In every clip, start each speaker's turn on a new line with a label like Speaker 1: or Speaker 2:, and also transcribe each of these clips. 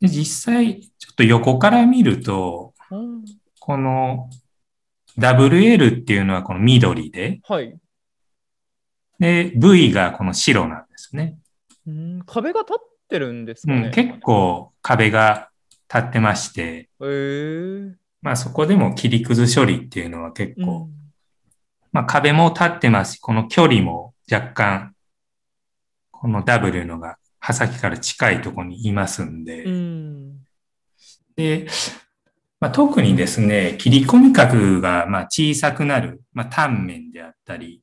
Speaker 1: で実際、ちょっと横から見ると、うん、この WL っていうのはこの緑で、はい、で、V がこの白なんですね。うん、壁が立ってるんですかね、うん、結構壁が立ってまして、えー、まあそこでも切り崩処理っていうのは結構、うん、まあ壁も立ってますし、この距離も若干、この W のが刃先から近いところにいますんで、うんで、まあ、特にですね、切り込み角がまあ小さくなる、まあ、単面であったり、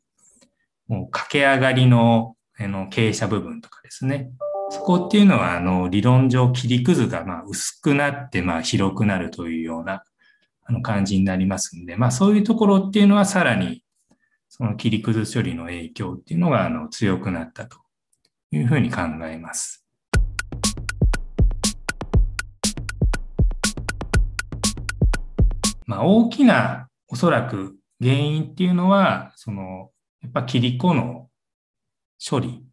Speaker 1: もう駆け上がりのあの傾斜部分とかですね。そこっていうのは、あの、理論上切りくずがまあ薄くなって、まあ広くなるというようなあの感じになりますんで、まあそういうところっていうのはさらにその切り崩処理の影響っていうのがあの強くなったというふうに考えます。まあ、大きなおそらく原因っていうのは、その、やっぱ切り子の処理。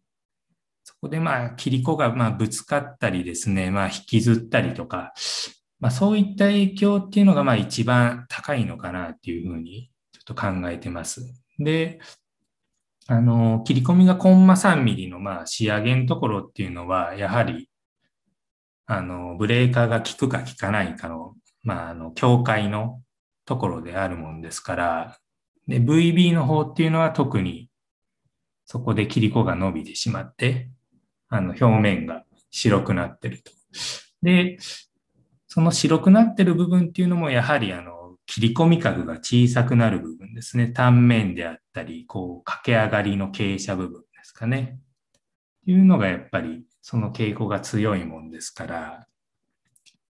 Speaker 1: そこでまあ、切り子がまあぶつかったりですね、まあ、引きずったりとか、まあ、そういった影響っていうのがまあ一番高いのかなっていうふうにちょっと考えてます。で、あの、切り込みがコンマ3ミリのまあ仕上げのところっていうのは、やはり、あの、ブレーカーが効くか効かないかのまあ、あの、教会のところであるもんですから、で、VB の方っていうのは特にそこで切り子が伸びてしまって、あの、表面が白くなってると。で、その白くなってる部分っていうのも、やはりあの、切り込み角が小さくなる部分ですね。単面であったり、こう、駆け上がりの傾斜部分ですかね。っていうのがやっぱり、その傾向が強いもんですか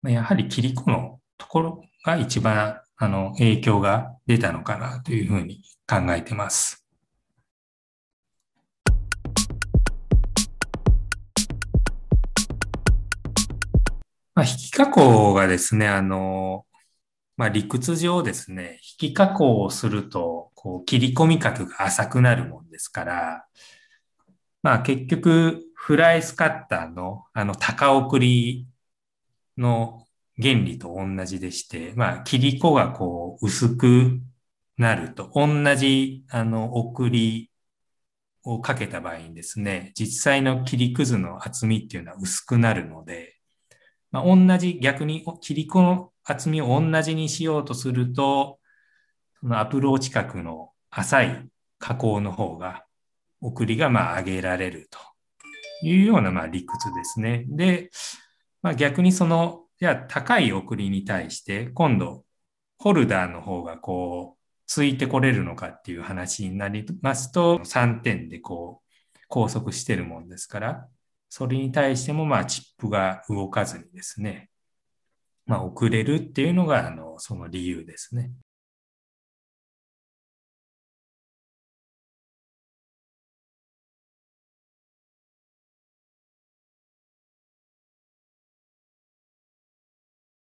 Speaker 1: ら、やはり切り子のところが一番あの影響が出たのかなというふうに考えてます。まあ、引き加工がですね、あの、まあ、理屈上ですね、引き加工をすると、こう、切り込み角が浅くなるもんですから、まあ、結局、フライスカッターの、あの、高送りの原理と同じでして、まあ、切り子がこう、薄くなると、同じ、あの、送りをかけた場合にですね、実際の切りくずの厚みっていうのは薄くなるので、まあ、同じ、逆に切り子の厚みを同じにしようとすると、そのアプローチ角の浅い加工の方が、送りがまあ上げられるというようなまあ理屈ですね。で、まあ、逆にそのじゃあ高い送りに対して、今度、ホルダーの方がこう、ついてこれるのかっていう話になりますと、3点でこう、拘束してるもんですから、それに対してもまあチップが動かずにですね、まあ遅れるっていうのが、あの、その理由ですね。